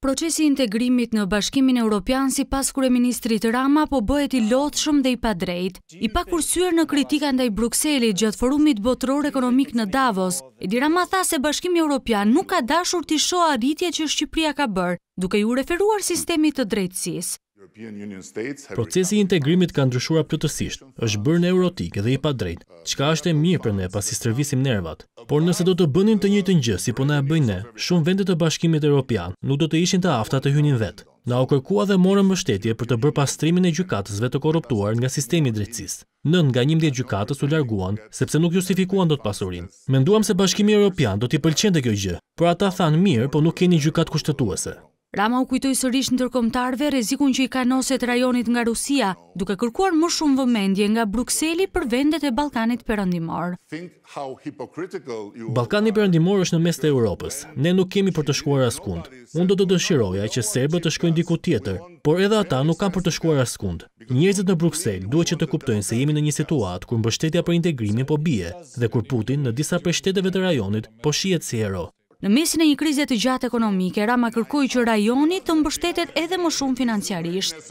Procesi integrimit në bashkimin e Europian si pas kure Ministrit Rama po bëhet i lotë shumë dhe i pa drejt. I pa kursyër në kritika ndaj Bruxelli gjëtë forumit botëror ekonomik në Davos, Edi Rama tha se bashkimi Europian nuk ka dashur të shoa rritje që Shqipria ka bërë, duke ju referuar sistemi të drejtsis. Procesi i integrimit ka ndryshuar plotësisht. është bërë neurotik dhe i pa drejt, çka është e mirë për ne pasi stërvisim nervat. Por nëse do të bënin të njëjtën gjë si po na e bëjnë ne, shumë vende të Bashkimit Evropian nuk do të ishin të afta të hynin vet. Na u kërkua dhe morëm mbështetje për të bërë pastrimin e gjykatësve të korruptuar nga sistemi i drejtësisë. Nën nga 11 gjykatës u larguan sepse nuk justifikuan dot pasurinë. Menduam se Bashkimi Evropian do t'i pëlqente kjo gjë, por ata thanë mirë, po nuk keni gjykatë kushtetuese. Rama u kujtoj sërish në tërkomtarve rezikun që i kanoset rajonit nga Rusia, duke kërkuar më shumë vëmendje nga Bruxelli për vendet e Balkanit përëndimor. Balkani përëndimor është në mes të Europës. Ne nuk kemi për të shkuar askund. Unë do të dëshiroja që Serbët të shkojnë diku tjetër, por edhe ata nuk kam për të shkuar askund. Njerëzit në Bruxelli duhet që të kuptojnë se jemi në një situatë kur mbështetja për integrimin po bie dhe kur Putin në disa për shteteve të rajonit po shiet si hero. Në mesin e një krizet të gjatë ekonomike, Rama kërkuj që rajonit të mbështetet edhe më shumë financiarisht.